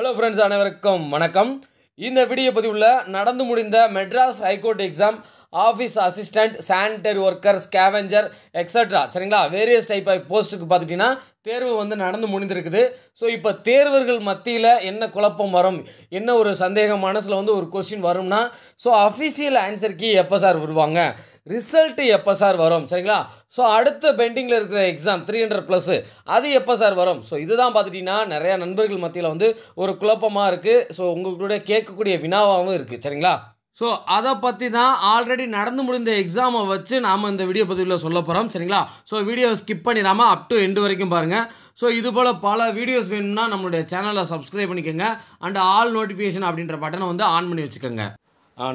hello friends அனைவருக்கும் வணக்கம் இந்த வீடியோ பதிவில் நடந்து முடிந்த Madras high court exam office assistant sanitary worker scavenger extra சரிங்களா வேரியஸ் டைப் ஆஃப் போஸ்ட்டுக்கு பார்த்துட்டிங்கன்னா தேர்வு வந்து நடந்து முடிந்திருக்குது ஸோ இப்போ தேர்வர்கள் மத்தியில் என்ன குழப்பம் வரும் என்ன ஒரு சந்தேகம் மனசில் வந்து ஒரு கொஸ்டின் வரும்னா ஸோ அஃபீஷியல் ஆன்சர் கீ எப்போ சார் வருவாங்க ரிசல்ட்டு எப்போ சார் வரும் சரிங்களா ஸோ அடுத்த பெண்டிங்கில் இருக்கிற எக்ஸாம் த்ரீ ஹண்ட்ரட் ப்ளஸ்ஸு அது எப்போ சார் வரும் ஸோ இதுதான் பார்த்துட்டிங்கன்னா நிறையா நண்பர்கள் மத்தியில் வந்து ஒரு குழப்பமாக இருக்குது ஸோ உங்களுடைய கேட்கக்கூடிய வினாவாகவும் இருக்குது சரிங்களா ஸோ அதை பற்றி தான் ஆல்ரெடி நடந்து முடிந்த எக்ஸாமை வச்சு நாம் இந்த வீடியோ பதிவில் சொல்ல போகிறோம் சரிங்களா ஸோ வீடியோவை ஸ்கிப் பண்ணிடாமல் அப் டு எண்டு வரைக்கும் பாருங்கள் ஸோ இது போல் பல வீடியோஸ் வேணும்னா நம்மளுடைய சேனலை சப்ஸ்கிரைப் பண்ணிக்கோங்க அண்ட் ஆல் நோட்டிஃபிகேஷன் அப்படின்ற பட்டனை வந்து ஆன் பண்ணி வச்சுக்கோங்க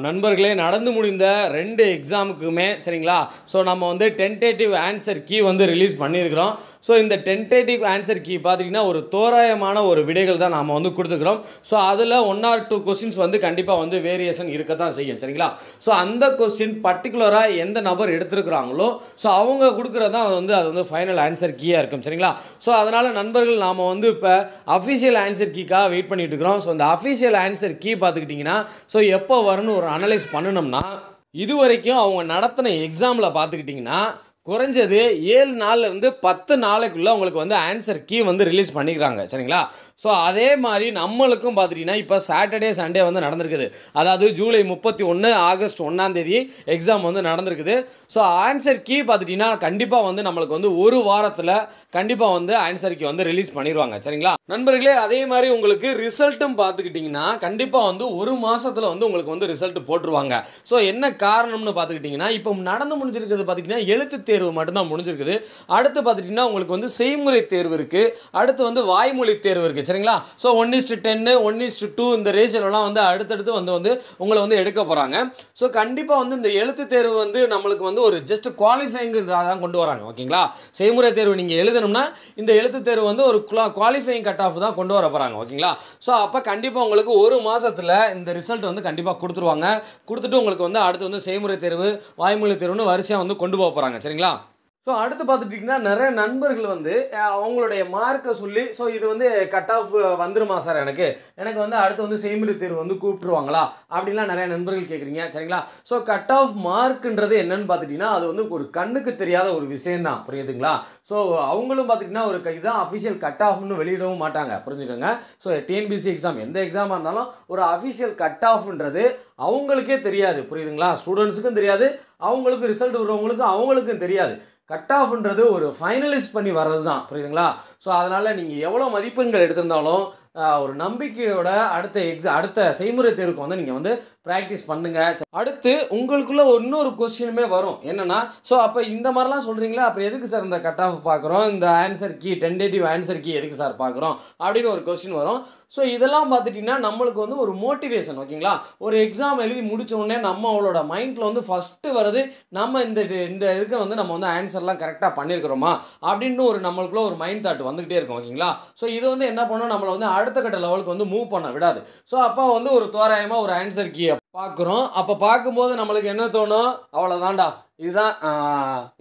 நண்பர்களே நடந்து முடிந்த ரெண்டு எக்ஸாமுக்குமே சரிங்களா ஸோ நம்ம வந்து டென்டேட்டிவ் ஆன்சர் கீ வந்து ரிலீஸ் பண்ணியிருக்கிறோம் ஸோ இந்த டென்டேட்டிவ் ஆன்சர் கீ பார்த்திங்கன்னா ஒரு தோராயமான ஒரு விடைகள் தான் நாம் வந்து கொடுத்துக்கிறோம் ஸோ அதில் ஒன் ஆர் டூ கொஸ்டின்ஸ் வந்து கண்டிப்பாக வந்து வேரியேஷன் இருக்க தான் செய்யும் சரிங்களா ஸோ அந்த கொஸ்டின் பர்டிகுலராக எந்த நபர் எடுத்துருக்குறாங்களோ ஸோ அவங்க கொடுக்குறது தான் வந்து அது வந்து ஃபைனல் ஆன்சர் கீயாக இருக்கும் சரிங்களா ஸோ அதனால் நண்பர்கள் நாம் வந்து இப்போ அஃபிஷியல் ஆன்சர் கீக்காக வெயிட் பண்ணிகிட்டு இருக்கிறோம் ஸோ அந்த அஃபிஷியல் ஆன்சர் கீ பார்த்துக்கிட்டிங்கன்னா ஸோ எப்போ வரும்னு ஒரு அனலைஸ் பண்ணணும்னா இது வரைக்கும் அவங்க நடத்தின எக்ஸாமில் பார்த்துக்கிட்டிங்கன்னா குறைஞ்சது ஏழு நாள்லேருந்து பத்து நாளைக்குள்ளே உங்களுக்கு வந்து ஆன்சர் கீ வந்து ரிலீஸ் பண்ணிக்கிறாங்க சரிங்களா ஸோ அதே மாதிரி நம்மளுக்கும் பார்த்துட்டிங்கன்னா இப்போ சாட்டர்டே சண்டே வந்து நடந்திருக்குது அதாவது ஜூலை முப்பத்தி ஒன்று ஆகஸ்ட் ஒன்றாந்தேதி எக்ஸாம் வந்து நடந்திருக்குது ஸோ ஆன்சர் கீ பார்த்துட்டிங்கன்னா கண்டிப்பாக வந்து நம்மளுக்கு வந்து ஒரு வாரத்தில் கண்டிப்பாக வந்து ஆன்சர் கீ வந்து ரிலீஸ் பண்ணிடுவாங்க சரிங்களா நண்பர்களே அதே மாதிரி உங்களுக்கு ரிசல்ட்டும் பார்த்துக்கிட்டிங்கன்னா கண்டிப்பாக வந்து ஒரு மாதத்தில் வந்து உங்களுக்கு வந்து ரிசல்ட் போட்டுருவாங்க ஸோ என்ன காரணம்னு பார்த்துக்கிட்டிங்கன்னா இப்போ நடந்து முடிஞ்சிருக்கிறது பார்த்திங்கன்னா எழுத்து தேர்வு மட்டும்தான் முடிஞ்சிருக்குது அடுத்து பார்த்துட்டிங்கன்னா உங்களுக்கு வந்து செய்முறை தேர்வு இருக்குது அடுத்து வந்து வாய்மொழி தேர்வு இருக்குது இருக்குது சரிங்களா ஸோ ஒன் இஸ்ட் டென்னு ஒன் இஸ்ட் டூ இந்த ரேஷியோலாம் வந்து அடுத்தடுத்து வந்து வந்து உங்களை வந்து எடுக்க போகிறாங்க ஸோ கண்டிப்பாக வந்து இந்த எழுத்து தேர்வு வந்து நம்மளுக்கு வந்து ஒரு ஜஸ்ட் குவாலிஃபைங்கு தான் கொண்டு வராங்க ஓகேங்களா செய்முறை தேர்வு நீங்கள் எழுதணும்னா இந்த எழுத்து தேர்வு வந்து ஒரு குவாலிஃபைங் கட் ஆஃப் தான் கொண்டு வர போகிறாங்க ஓகேங்களா ஸோ அப்போ கண்டிப்பாக உங்களுக்கு ஒரு மாதத்தில் இந்த ரிசல்ட் வந்து கண்டிப்பாக கொடுத்துருவாங்க கொடுத்துட்டு உங்களுக்கு வந்து அடுத்து வந்து செய்முறை தேர்வு வாய்மொழி தேர்வுன்னு வரிசையாக வந்து கொண்டு போக போகிறாங்க சரிங்களா ஸோ அடுத்து பார்த்துட்டிங்கன்னா நிறைய நண்பர்கள் வந்து அவங்களுடைய மார்க்கை சொல்லி ஸோ இது வந்து கட் ஆஃப் வந்துருமா சார் எனக்கு எனக்கு வந்து அடுத்து வந்து செய்முறை தேர்வு வந்து கூப்பிட்டுருவாங்களா அப்படின்லாம் நிறைய நண்பர்கள் கேட்குறீங்க சரிங்களா ஸோ கட் ஆஃப் மார்க்குன்றது என்னன்னு பார்த்துட்டிங்கன்னா அது வந்து ஒரு கண்ணுக்கு தெரியாத ஒரு விஷயந்தான் புரியுதுங்களா ஸோ அவங்களும் பார்த்துட்டிங்கன்னா ஒரு இதுதான் அஃபிஷியல் கட் ஆஃப்னு வெளியிடவும் மாட்டாங்க புரிஞ்சுக்கோங்க ஸோ டிஎன்பிசி எக்ஸாம் எந்த எக்ஸாமாக இருந்தாலும் ஒரு அஃபிஷியல் கட் ஆஃப்ன்றது அவங்களுக்கே தெரியாது புரியுதுங்களா ஸ்டூடெண்ட்ஸுக்கும் தெரியாது அவங்களுக்கு ரிசல்ட் வர்றவங்களுக்கும் அவங்களுக்கும் தெரியாது கட் ஆஃப்ன்றது ஒரு ஃபைனலிஸ்ட் பண்ணி வர்றது தான் புரியுதுங்களா ஸோ அதனால் நீங்கள் எவ்வளோ மதிப்பெண்கள் எடுத்திருந்தாலும் ஒரு நம்பிக்கையோட அடுத்த எக்ஸா அடுத்த செய்முறை தேர்வுக்கு வந்து நீங்கள் வந்து ப்ராக்டிஸ் பண்ணுங்கள் அடுத்து உங்களுக்குள்ளே இன்னொரு கொஸ்டினுமே வரும் என்னென்னா ஸோ அப்போ இந்த மாதிரிலாம் சொல்கிறீங்களா அப்போ எதுக்கு சார் இந்த கட் ஆஃப் பார்க்குறோம் இந்த answer key tentative answer key எதுக்கு சார் பார்க்குறோம் அப்படின்னு ஒரு கொஸ்டின் வரும் ஸோ இதெல்லாம் பார்த்துட்டிங்கன்னா நம்மளுக்கு வந்து ஒரு மோட்டிவேஷன் ஓகேங்களா ஒரு எக்ஸாம் எழுதி உடனே நம்ம அவளோட மைண்டில் வந்து ஃபஸ்ட்டு வருது நம்ம இந்த இந்த இதுக்கு வந்து நம்ம வந்து ஆன்சர்லாம் கரெக்டாக பண்ணியிருக்கிறோமா அப்படின்னு ஒரு நம்மளுக்குள்ள ஒரு மைண்ட் தாட் வந்துக்கிட்டே இருக்கும் ஓகேங்களா ஸோ இது வந்து என்ன பண்ணோம் நம்மளை வந்து அடுத்த கட்ட லெவலுக்கு வந்து மூவ் பண்ண விடாது ஸோ அப்போ வந்து ஒரு தோராயமாக ஒரு ஆன்சர் கீயை பார்க்குறோம் அப்போ பார்க்கும்போது நம்மளுக்கு என்ன தோணும் அவ்வளோதான்டா இதுதான்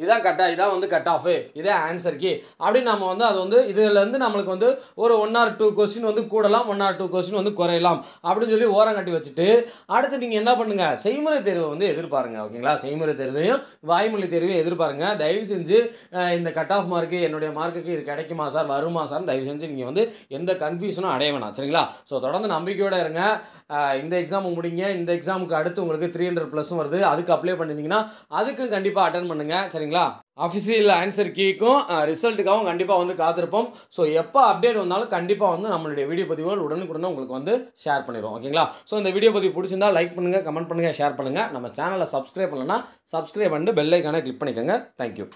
இதுதான் கட் இதான் வந்து கட் ஆஃபு இதே ஆன்சர் கீ அப்படின்னு நம்ம வந்து அது வந்து இதுலேருந்து நம்மளுக்கு வந்து ஒரு ஒன் ஆர் டூ கொஸ்டின் வந்து கூடலாம் ஒன் ஆர் டூ கொஸ்டின் வந்து குறையலாம் அப்படின்னு சொல்லி ஓரம் கட்டி வச்சுட்டு அடுத்து நீங்கள் என்ன பண்ணுங்கள் செய்முறை தேர்வை வந்து எதிர்பாருங்க ஓகேங்களா செய்முறை தேர்வையும் வாய்மொழி தேர்வையும் எதிர்பாருங்க தயவு செஞ்சு இந்த கட் ஆஃப் மார்க்கு என்னுடைய மார்க்குக்கு இது கிடைக்குமா சார் வருமா சார் தயவு செஞ்சு நீங்கள் வந்து எந்த கன்ஃபியூஷனும் அடைய வேணாம் சரிங்களா ஸோ தொடர்ந்து நம்பிக்கையோடு இருங்க இந்த எக்ஸாம் முடிங்க இந்த எக்ஸாமுக்கு அடுத்து உங்களுக்கு த்ரீ ஹண்ட்ரட் ப்ளஸும் வருது அதுக்கு அப்ளை பண்ணியிருந்தீங்கன்னா அதுக்கு கண்டிப்பாக அட்டன் பண்ணுங்கள் சரிங்களா அஃபிஷியல் ஆன்சர் கீக்கும் ரிசல்ட்டுக்காகவும் கண்டிப்பாக வந்து காத்திருப்போம் ஸோ எப்போ அப்டேட் வந்தாலும் கண்டிப்பாக வந்து நம்மளுடைய வீடியோ பதிவுகள் உடனுக்குடனே உங்களுக்கு வந்து ஷேர் பண்ணிடுவோம் ஓகேங்களா ஸோ இந்த வீடியோ பதிவு பிடிச்சிருந்தா லைக் பண்ணுங்கள் கமெண்ட் பண்ணுங்கள் ஷேர் பண்ணுங்கள் நம்ம சேனலை சப்ஸ்கிரைப் பண்ணலன்னா சப்ஸ்கிரைப் பண்ணிட்டு பெல்லைக்கான கிளிக் பண்ணிக்கோங்க தேங்க்யூ